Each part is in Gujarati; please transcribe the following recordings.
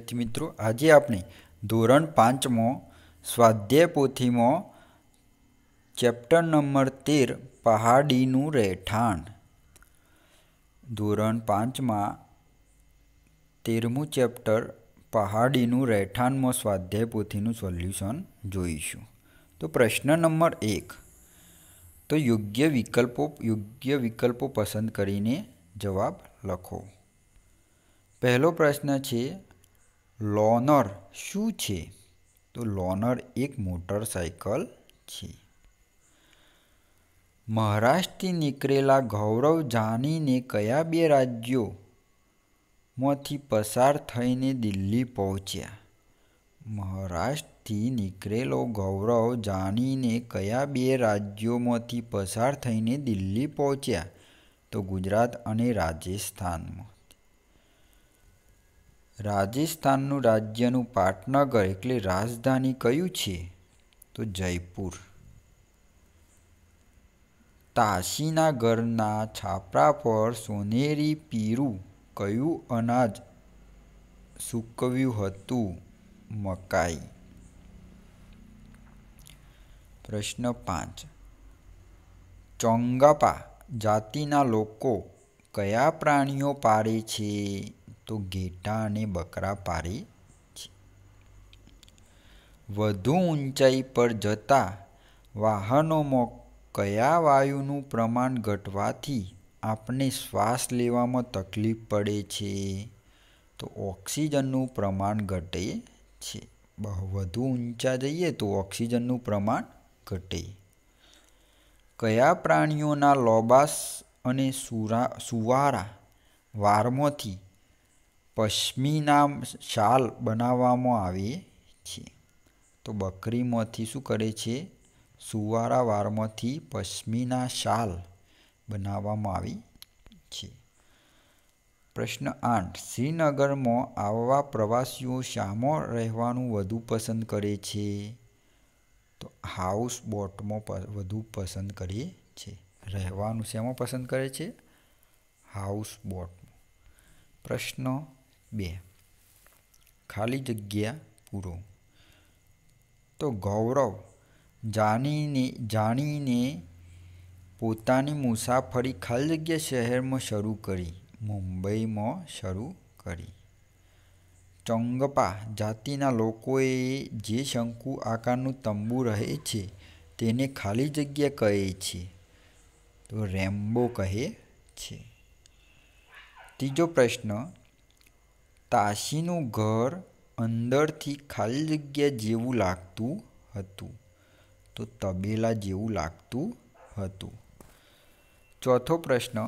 વિદ્યાર્થી મિત્રો આજે આપણે ધોરણ પાંચમો સ્વાધ્યાય પોથીમાં ચેપ્ટર નંબર તેર પહાડીનું રહેઠાણ ધોરણ પાંચમાં તેરમું ચેપ્ટર પહાડીનું રહેઠાણમાં સ્વાધ્યાય પોથીનું સોલ્યુશન જોઈશું તો પ્રશ્ન નંબર એક તો યોગ્ય વિકલ્પો યોગ્ય વિકલ્પો પસંદ કરીને જવાબ લખો પહેલો પ્રશ્ન છે લોનર શું છે તો લોનર એક મોટરસાયકલ છે મહારાષ્ટ્રથી નીકળેલા ગૌરવ જાનીને કયા બે રાજ્યોમાંથી પસાર થઈને દિલ્હી પહોંચ્યા મહારાષ્ટ્રથી નીકળેલો ગૌરવ જાનીને કયા બે રાજ્યોમાંથી પસાર થઈને દિલ્હી પહોંચ્યા તો ગુજરાત અને રાજસ્થાનમાં રાજસ્થાનનું રાજ્યનું પાટનગર એટલે રાજધાની કયું છે તો જયપુર તાશીના ઘરના છાપરા પર સોનેરી પીરું કયું અનાજ સૂકવ્યું હતું મકાઈ પ્રશ્ન પાંચ ચોંગાપા જાતિના લોકો કયા પ્રાણીઓ પાળે છે તો ઘેટા અને બકરા પારે છે વધુ ઊંચાઈ પર જતા વાહનોમાં કયા વાયુનું પ્રમાણ ઘટવાથી આપણે શ્વાસ લેવામાં તકલીફ પડે છે તો ઓક્સિજનનું પ્રમાણ ઘટે છે વધુ ઊંચા જઈએ તો ઓક્સિજનનું પ્રમાણ ઘટે કયા પ્રાણીઓના લોબાસ અને સુરા સુવારા વારમાંથી પશ્મિના શાલ બનાવવામાં આવે છે તો બકરીમાંથી શું કરે છે સુવારા વારમાંથી પશ્મિના શાલ બનાવવામાં આવી છે પ્રશ્ન આઠ શ્રીનગરમાં આવવા પ્રવાસીઓ શામાં રહેવાનું વધુ પસંદ કરે છે તો હાઉસ બોટમાં વધુ પસંદ કરે છે રહેવાનું શેમાં પસંદ કરે છે હાઉસ બોટમાં પ્રશ્ન બે ખાલી જગ્યા પૂરો તો ગૌરવ જાણીને જાણીને પોતાની મુસાફરી ખાલી જગ્યા શહેરમાં શરૂ કરી મુંબઈમાં શરૂ કરી ચંગપા જાતિના લોકોએ જે શંકુ આકારનું તંબુ રહે છે તેને ખાલી જગ્યા કહે છે તો રેમ્બો કહે છે ત્રીજો પ્રશ્ન તાશીનું ઘર અંદરથી ખાલી જગ્યા જેવું લાગતું હતું તો તબેલા જેવું લાગતું હતું ચોથો પ્રશ્ન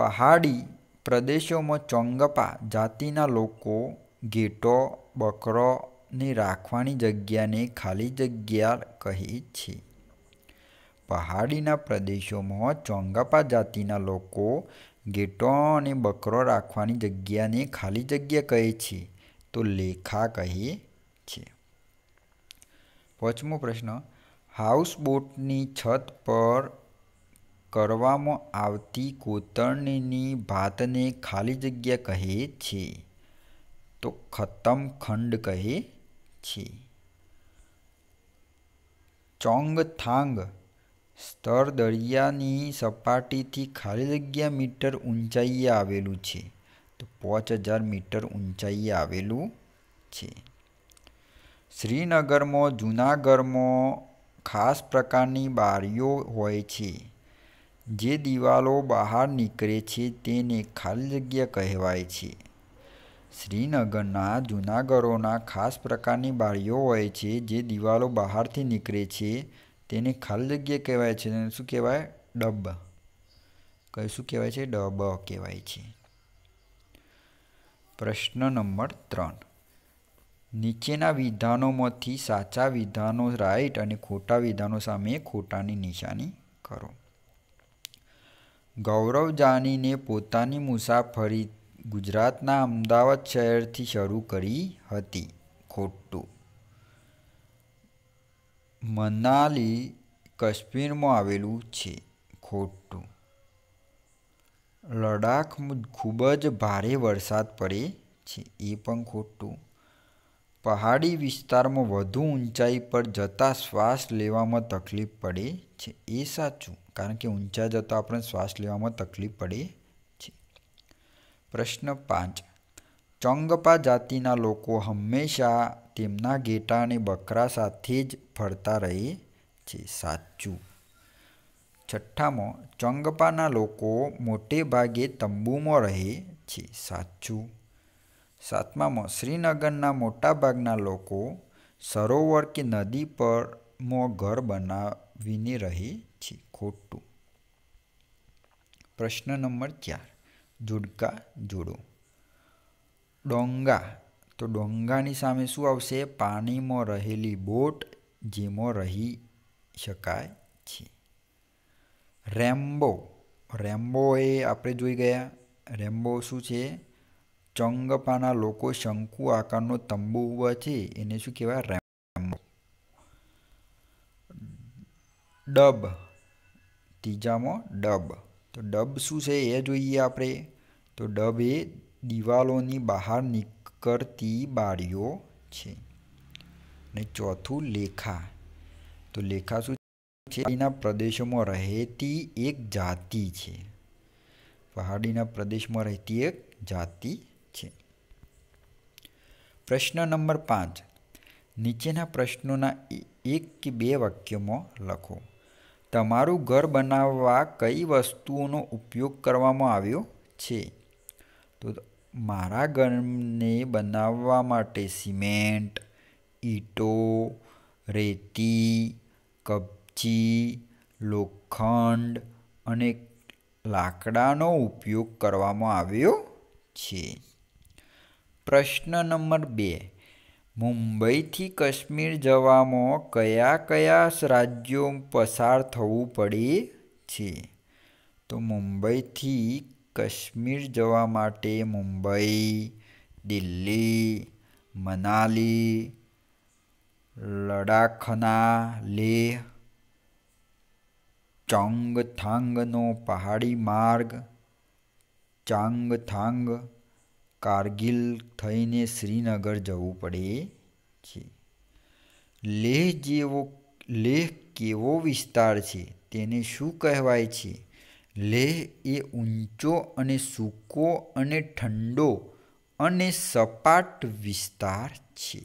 પહાડી પ્રદેશોમાં ચોંગપા જાતિના લોકો ઘેટો બકરોને રાખવાની જગ્યાને ખાલી જગ્યા કહે છે પહાડીના પ્રદેશોમાં ચોંગપા જાતિના લોકો ગેટો અને બકરો રાખવાની જગ્યાને ખાલી જગ્યા કહે છે તો લેખા કહે છે પાંચમો પ્રશ્ન હાઉસબોટની છત પર કરવામાં આવતી કોતરણીની ભાતને ખાલી જગ્યા કહે છે તો ખતમ ખંડ કહે છે ચોંગથાંગ સ્તર દરિયાની સપાટીથી ખાલી જગ્યા મીટર ઊંચાઈએ આવેલું છે તો પાંચ હજાર મીટર ઊંચાઈએ આવેલું છે શ્રીનગરમાં જૂનાગઢમાં ખાસ પ્રકારની બારીઓ હોય છે જે દિવાલો બહાર નીકળે છે તેને ખાલી જગ્યા કહેવાય છે શ્રીનગરના જૂનાગઢોના ખાસ પ્રકારની બારીઓ હોય છે જે દિવાલો બહારથી નીકળે છે તેને ખાલી જગ્યા કહેવાય છે તેને શું કહેવાય ડબ કઈ શું કહેવાય છે ડબ કહેવાય છે પ્રશ્ન નંબર ત્રણ નીચેના વિધાનોમાંથી સાચા વિધાનો રાઈટ અને ખોટા વિધાનો સામે ખોટાની નિશાની કરો ગૌરવ જાનીને પોતાની મુસાફરી ગુજરાતના અમદાવાદ શહેરથી શરૂ કરી હતી ખોટું મનાલી કાશ્મીરમાં આવેલું છે ખોટું લડાખ ખૂબ જ ભારે વરસાદ પડે છે એ પણ ખોટું પહાડી વિસ્તારમાં વધુ ઊંચાઈ પર જતાં શ્વાસ લેવામાં તકલીફ પડે છે એ સાચું કારણ કે ઊંચા જતાં આપણને શ્વાસ લેવામાં તકલીફ પડે છે પ્રશ્ન પાંચ ચંગપા જાતિના લોકો હંમેશા તેમના ગેટા અને બકરા સાથે જ ફરતા રહે છે સાચું છઠ્ઠામાં ચંગપાના લોકો મોટે ભાગે તંબુમાં રહે છે સાચું સાતમામાં શ્રીનગરના મોટાભાગના લોકો સરોવર કે નદી પર માં ઘર બનાવીને રહે છે ખોટું પ્રશ્ન નંબર ચાર જોડકા જોડો ડોંગા તો ડોંગાની સામે શું આવશે પાણીમાં રહેલી બોટ જેમાં રહી શકાય છે રેમ્બો રેમ્બો એ આપણે જોઈ ગયા રેમ્બો શું છે ચંગપાના લોકો શંકુ આકારનો તંબુ ઊભા છે એને શું કહેવાય રેમ્બો ડબ ત્રીજામાં ડબ તો ડબ શું છે એ જોઈએ આપણે તો ડબ એ દિવાલોની બહાર નીક કરતી બારીઓ છે અને ચોથું લેખા તો લેખા શું છે એના પ્રદેશોમાં રહેતી એક જાતિ છે પહાડીના પ્રદેશમાં રહેતી એક જાતિ છે પ્રશ્ન નંબર પાંચ નીચેના પ્રશ્નોના એક કે બે વાક્યમાં લખો તમારું ઘર બનાવવા કઈ વસ્તુઓનો ઉપયોગ કરવામાં આવ્યો છે તો મારા ઘરને બનાવવા માટે સિમેન્ટ ઈંટો રેતી કપચી લોખંડ અને લાકડાનો ઉપયોગ કરવામાં આવ્યો છે પ્રશ્ન નંબર બે મુંબઈથી કાશ્મીર જવામાં કયા કયા રાજ્યો પસાર થવું પડે છે તો મુંબઈથી કાશ્મીર જવા માટે મુંબઈ દિલ્હી મનાલી લડાખના લેહ ચાંગથાંગનો પહાડી માર્ગ ચાંગથાંગ કારગિલ થઈને શ્રીનગર જવું પડે છે લેહ જેવો લેહ કેવો વિસ્તાર છે તેને શું કહેવાય છે લેહ એ ઊંચો અને સૂકો અને ઠંડો અને સપાટ વિસ્તાર છે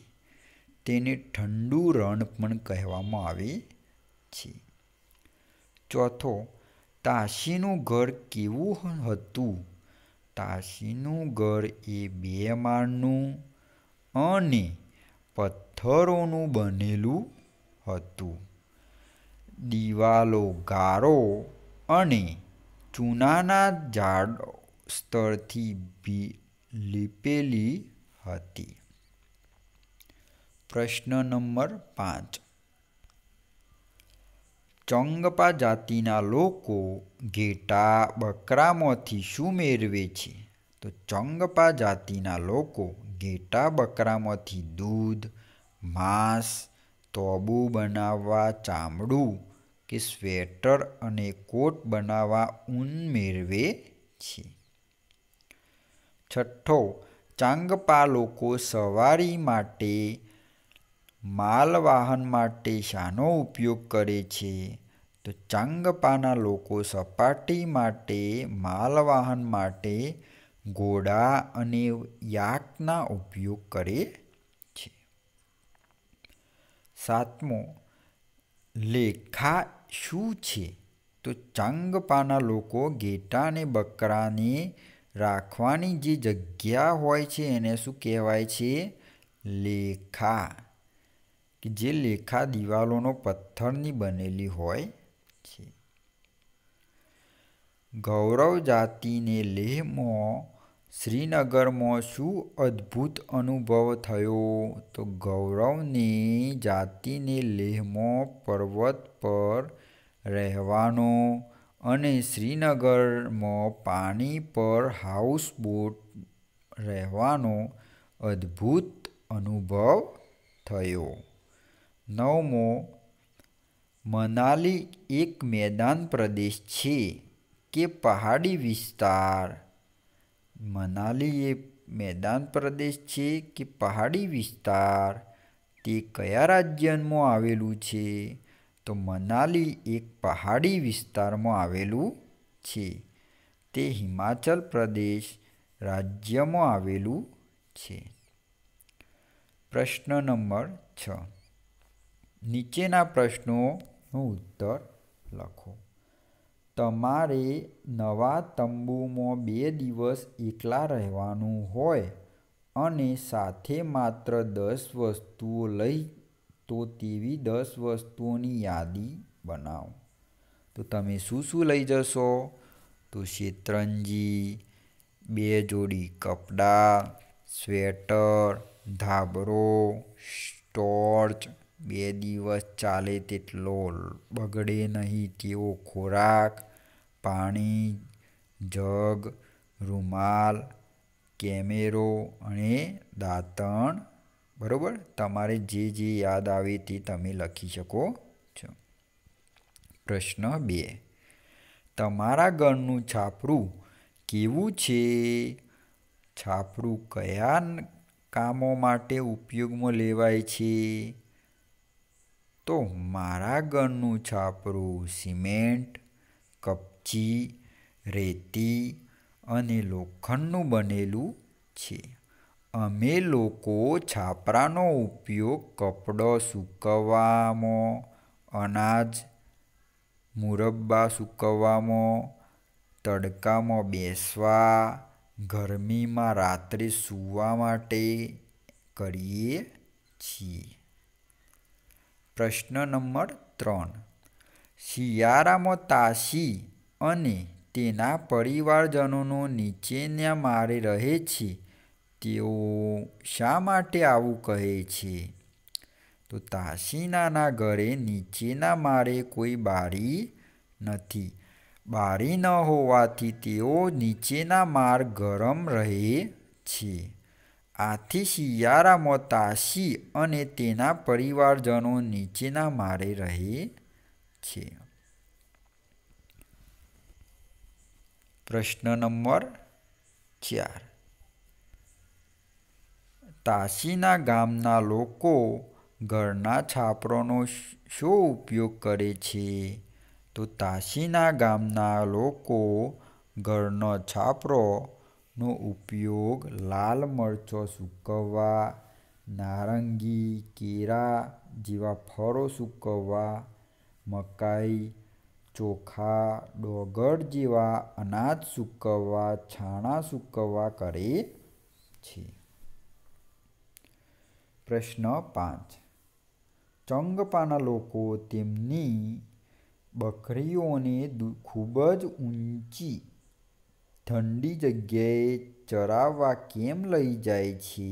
તેને ઠંડુ રણ પણ કહેવામાં આવે છે ચોથો તાશીનું ઘર કેવું હતું તાશીનું ઘર એ બે માળનું અને પથ્થરોનું બનેલું હતું દિવાલો ગારો અને ચૂનાના જાડ સ્તરથી લીપેલી હતી પ્રશ્ન નંબર પાંચ ચંગપા જાતિના લોકો ઘેટા બકરામાંથી શું મેળવે છે તો ચંગપા જાતિના લોકો ઘેટા બકરામાંથી દૂધ માંસ તોબું બનાવવા ચામડું કે સ્વેટર અને કોટ બનાવવા ઊન મેળવે છે છઠ્ઠો ચાંગપા લોકો સવારી માટે માલવાહન માટે શાનો ઉપયોગ કરે છે તો ચાંગપાના લોકો સપાટી માટે માલવાહન માટે ઘોડા અને યાકના ઉપયોગ કરે છે સાતમો લેખા શું છે તો ચાંગપાના લોકો ઘેટાને બકરાને રાખવાની જે જગ્યા હોય છે એને શું કહેવાય છે લેખા કે જે લેખા દિવાલોનો પથ્થરની બનેલી હોય છે ગૌરવ જાતિને લેહમાં શ્રીનગરમાં શું અદ્ભુત અનુભવ થયો તો ગૌરવની જાતિને લેહમાં પર્વત પર રહેવાનો અને શ્રીનગરમાં પાણી પર હાઉસબોટ રહેવાનો અદ્ભુત અનુભવ થયો નવમો મનાલી એક મેદાન પ્રદેશ છે કે પહાડી વિસ્તાર મનાલી એ મેદાન પ્રદેશ છે કે પહાડી વિસ્તાર તે કયા રાજ્યમાં આવેલું છે તો મનાલી એક પહાડી વિસ્તારમાં આવેલું છે તે હિમાચલ પ્રદેશ રાજ્યમાં આવેલું છે પ્રશ્ન નંબર છ નીચેના પ્રશ્નોનો ઉત્તર લખો તમારે નવા તંબુમાં બે દિવસ એકલા રહેવાનું હોય અને સાથે માત્ર દસ વસ્તુઓ લઈ તો તેવી દસ વસ્તુઓની યાદી બનાવો તો તમે શું શું લઈ જશો તો શેતરંજી બે જોડી કપડાં સ્વેટર ધાબરો ટોર્ચ બે દિવસ ચાલે તેટલો બગડે નહીં તેવો ખોરાક પાણી જગ રૂમાલ કેમેરો અને દાંતણ બરાબર તમારે જે જે યાદ આવે તે તમે લખી શકો છો પ્રશ્ન બે તમારા ગણનું છાપરું કેવું છે છાપરું કયા કામો માટે ઉપયોગમાં લેવાય છે તો મારા ગણનું છાપરું સિમેન્ટ કપચી રેતી અને લોખંડનું બનેલું છે અમે લોકો છાપરાનો ઉપયોગ કપડો સૂકવવામાં અનાજ મુરબ્બા સૂકવવામાં તડકામાં બેસવા ગરમીમાં રાત્રે સૂવા માટે કરીએ છીએ પ્રશ્ન નંબર ત્રણ શિયાળામાં તાસી અને તેના પરિવારજનોનો નીચેના મારે રહે છે તેઓ શા માટે આવું કહે છે તો તાસીનાના ઘરે નીચેના મારે કોઈ બારી નથી બારી ન હોવાથી તેઓ નીચેના માર ગરમ રહે છે આથી શિયારામાં તાસી અને તેના પરિવારજનો નીચેના મારે રહે છે પ્રશ્ન નંબર ચાર તાશીના ગામના લોકો ઘરના છાપરોનો શું ઉપયોગ કરે છે તો તાશીના ગામના લોકો ઘરનો છાપરોનો ઉપયોગ લાલ મરચો સૂકવવા નારંગી કેળા જેવા ફળો સૂકવવા મકાઈ ચોખા ડોગર જેવા અનાજ સૂકવવા છાણાં સૂકવવા કરે છે પ્રશ્ન પાંચ ચંગપાના લોકો તેમની બકરીઓને ખૂબ જ ઊંચી ઠંડી જગ્યાએ ચરાવવા કેમ લઈ જાય છે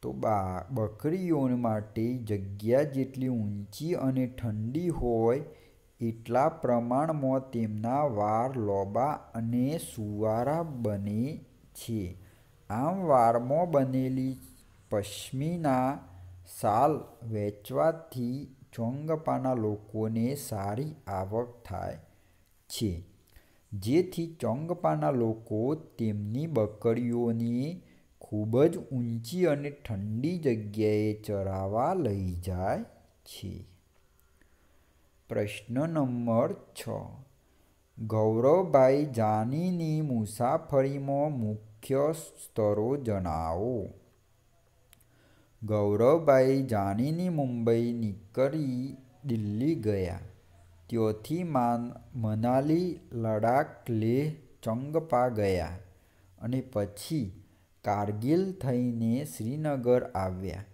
તો બા બકરીઓ માટે જગ્યા જેટલી ઊંચી અને ઠંડી હોય એટલા પ્રમાણમાં તેમના વાર લોબા અને સુવારા બને છે આમ વારમાં બનેલી પશ્મિના શાલ વેચવાથી ચોંગપાના લોકોને સારી આવક થાય છે જેથી ચોંગપાના લોકો તેમની બકરીઓને ખૂબ જ ઊંચી અને ઠંડી જગ્યાએ ચરાવા લઈ જાય છે પ્રશ્ન નંબર છ ગૌરવભાઈ જાનીની મુસાફરીમાં મુખ્ય સ્તરો જણાવો ગૌરવભાઈ જાનીની મુંબઈ નીકળી દિલ્હી ગયા ત્યોથી માન મનાલી લડાખ લેહ ચંગપા ગયા અને પછી કારગિલ થઈને શ્રીનગર આવ્યા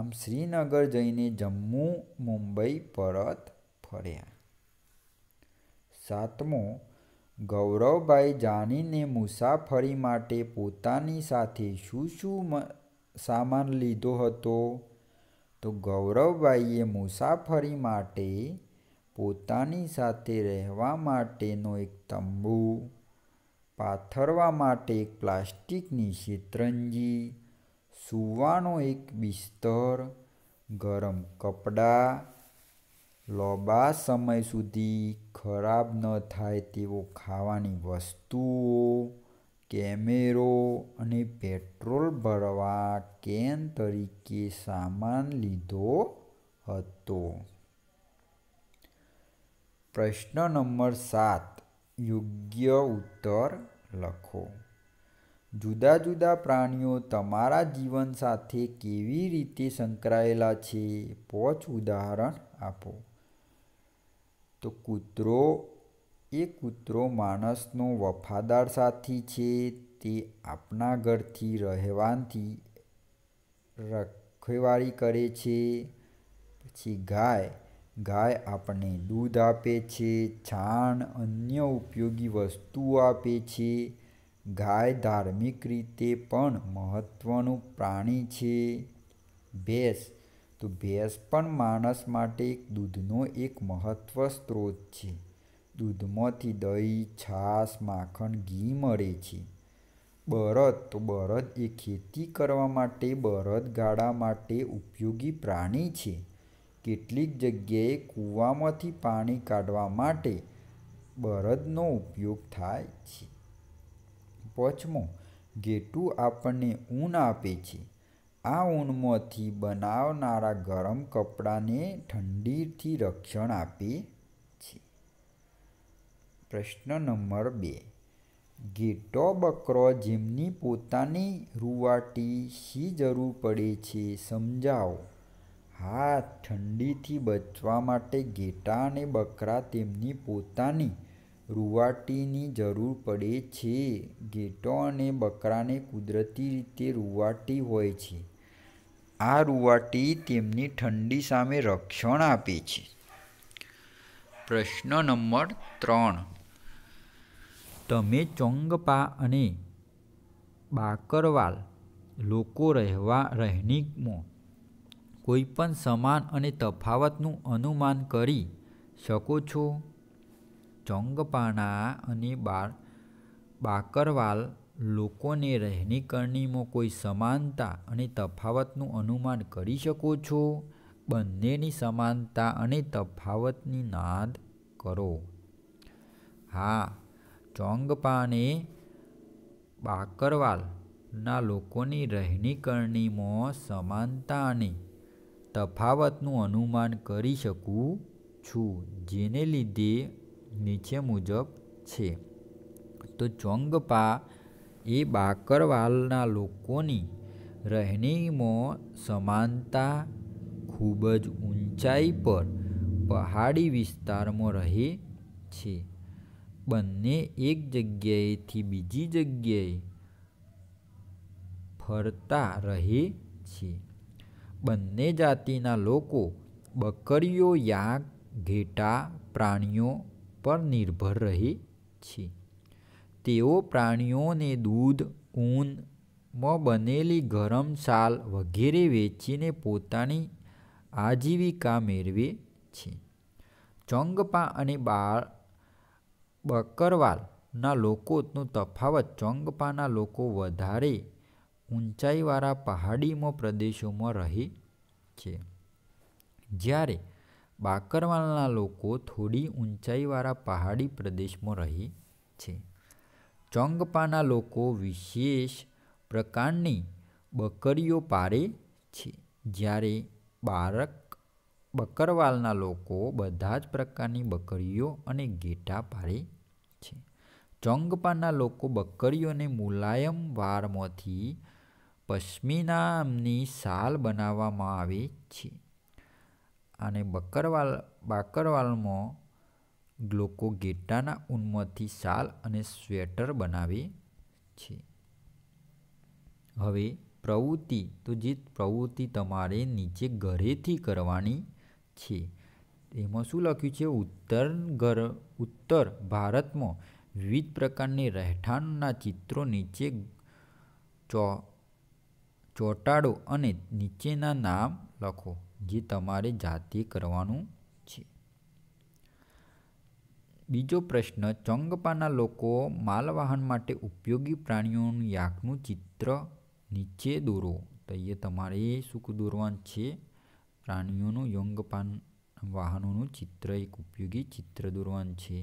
આમ શ્રીનગર જઈને જમ્મુ મુંબઈ પરત ફર્યા સાતમો ગૌરવભાઈ જાનીને મુસાફરી માટે પોતાની સાથે શું શું સામાન લીધો હતો તો ગૌરવભાઈએ મુસાફરી માટે પોતાની સાથે રહેવા માટેનો એક તંબુ પાથરવા માટે એક પ્લાસ્ટિકની શેતરંજી સૂવાનો એક બિસ્તર ગરમ કપડાં લાંબા સમય સુધી ખરાબ ન થાય તેવો ખાવાની વસ્તુઓ કેમેરો અને પેટ્રોલ ભરવા કેન તરીકે સામાન લીધો હતો પ્રશ્ન નંબર સાત યોગ્ય ઉત્તર લખો જુદા જુદા પ્રાણીઓ તમારા જીવન સાથે કેવી રીતે સંકળાયેલા છે પોચ ઉદાહરણ આપો તો કૂતરો એ કૂતરો માણસનો વફાદાર સાથી છે તે આપણા ઘરથી રહેવાનથી રખેવાળી કરે છે પછી ગાય ગાય આપણને દૂધ આપે છે છાણ અન્ય ઉપયોગી વસ્તુઓ આપે છે ગાય ધાર્મિક રીતે પણ મહત્ત્વનું પ્રાણી છે ભેંસ તો ભેંસ પણ માણસ માટે દૂધનો એક મહત્ત્વ સ્ત્રોત છે દૂધમાંથી દહીં છાશ માખણ ઘી મળે છે બળદ તો બળદ એ ખેતી કરવા માટે બળદગાડા માટે ઉપયોગી પ્રાણી છે કેટલીક જગ્યાએ કૂવામાંથી પાણી કાઢવા માટે બળદનો ઉપયોગ થાય છે પચમો ઘેટું આપણને ઊન આપે છે આ ઊનમાંથી બનાવનારા ગરમ કપડાને ઠંડીથી રક્ષણ આપે છે પ્રશ્ન નંબર બે ઘેટો બકરો જેમની પોતાની રૂવાટી શી જરૂર પડે છે સમજાવો હા ઠંડીથી બચવા માટે ઘેટા અને બકરા તેમની પોતાની રૂવાટીની જરૂર પડે છે ઘેટો અને બકરાને કુદરતી રીતે રૂવાટી હોય છે આ રૂવાટી તેમની ઠંડી સામે રક્ષણ આપે છે પ્રશ્ન નંબર ત્રણ તમે ચોંગપા અને બાકરવાલ લોકો રહેવા રહેણીકમાં કોઈપણ સમાન અને તફાવતનું અનુમાન કરી શકો છો ચોંગપાના અને બાર બાકરવાલ લોકોને રહેણી કરણીમાં કોઈ સમાનતા અને તફાવતનું અનુમાન કરી શકો છો બંનેની સમાનતા અને તફાવતની નાદ કરો હા ચોંગપાને બાકરવાલના લોકોની રહેણી કરણીમાં સમાનતા અને તફાવતનું અનુમાન કરી શકું છું જેને લીધે નીચે મુજબ છે તો ચોંગપા એ બાકરવાલના લોકોની રહેણીમાં સમાનતા ખૂબ જ ઊંચાઈ પર પહાડી વિસ્તારમાં રહે છે બંને એક જગ્યાએથી બીજી જગ્યાએ ફરતા રહે છે બંને જાતિના લોકો બકરીઓ યા ઘેટા પ્રાણીઓ પર નિર્ભર રહે છે તેઓ પ્રાણીઓને દૂધ ઊનમાં બનેલી ગરમ શાલ વગેરે વેચીને પોતાની આજીવિકા મેળવે છે ચંગપા અને બાળ બકરવાલના લોકોનો તફાવત ચોંગપાના લોકો વધારે ઊંચાઈવાળા પહાડીમાં પ્રદેશોમાં રહે છે જ્યારે બાકરવાલના લોકો થોડી ઊંચાઈવાળા પહાડી પ્રદેશમાં રહે છે ચોંગપાના લોકો વિશેષ પ્રકારની બકરીઓ પારે છે જ્યારે બારક બકરવાલના લોકો બધા જ પ્રકારની બકરીઓ અને ઘેટા પારે ચંગપાના લોકો બકરીઓને મુલાયમ વારમાંથી પશ્મિનાની શાલ બનાવવામાં આવે છે અને બકરવાલ બાકરવાલમાં લોકો ગેટાના ઊનમાંથી શાલ અને સ્વેટર બનાવે છે હવે પ્રવૃત્તિ તો જે પ્રવૃત્તિ તમારે નીચે ઘરેથી કરવાની છે એમાં શું લખ્યું છે ઉત્તર ઘર ઉત્તર ભારતમાં વિવિધ પ્રકારની રહેઠાણના ચિત્રો નીચે ચો ચોંટાડો અને નીચેના નામ લખો જે તમારે જાતે કરવાનું છે બીજો પ્રશ્ન ચંગપાના લોકો માલવાહન માટે ઉપયોગી પ્રાણીઓનું યાકનું ચિત્ર નીચે દોરો તો એ તમારે શું દોરવાનું છે પ્રાણીઓનું યંગપાન વાહનોનું ચિત્ર એક ઉપયોગી ચિત્ર દોરવાનું છે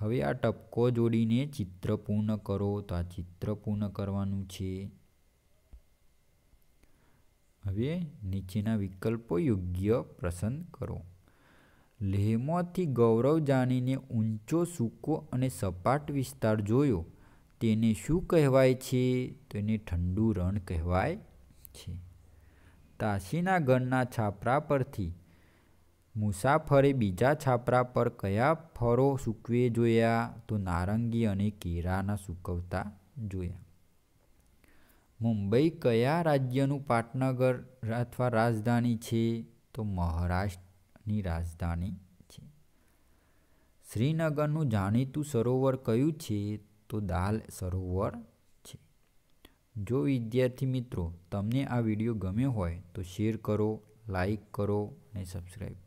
હવે આ ટપકો જોડીને ચિત્ર પૂર્ણ કરો તો આ ચિત્ર પૂર્ણ કરવાનું છે હવે નીચેના વિકલ્પો યોગ્ય પસંદ કરો લેહમાંથી ગૌરવ જાણીને ઊંચો સૂકો અને સપાટ વિસ્તાર જોયો તેને શું કહેવાય છે તો એને ઠંડુ રણ કહેવાય છે તાસીના ગણના છાપરા પરથી મુસાફરે બીજા છાપરા પર કયા ફળો સૂકવે જોયા તો નારંગી અને કેરાના સૂકવતા જોયા મુંબઈ કયા રાજ્યનું પાટનગર અથવા રાજધાની છે તો મહારાષ્ટ્રની રાજધાની છે શ્રીનગરનું જાણીતું સરોવર કયું છે તો દાલ સરોવર છે જો વિદ્યાર્થી મિત્રો તમને આ વિડીયો ગમ્યો હોય તો શેર કરો લાઈક કરો અને સબસ્ક્રાઈબ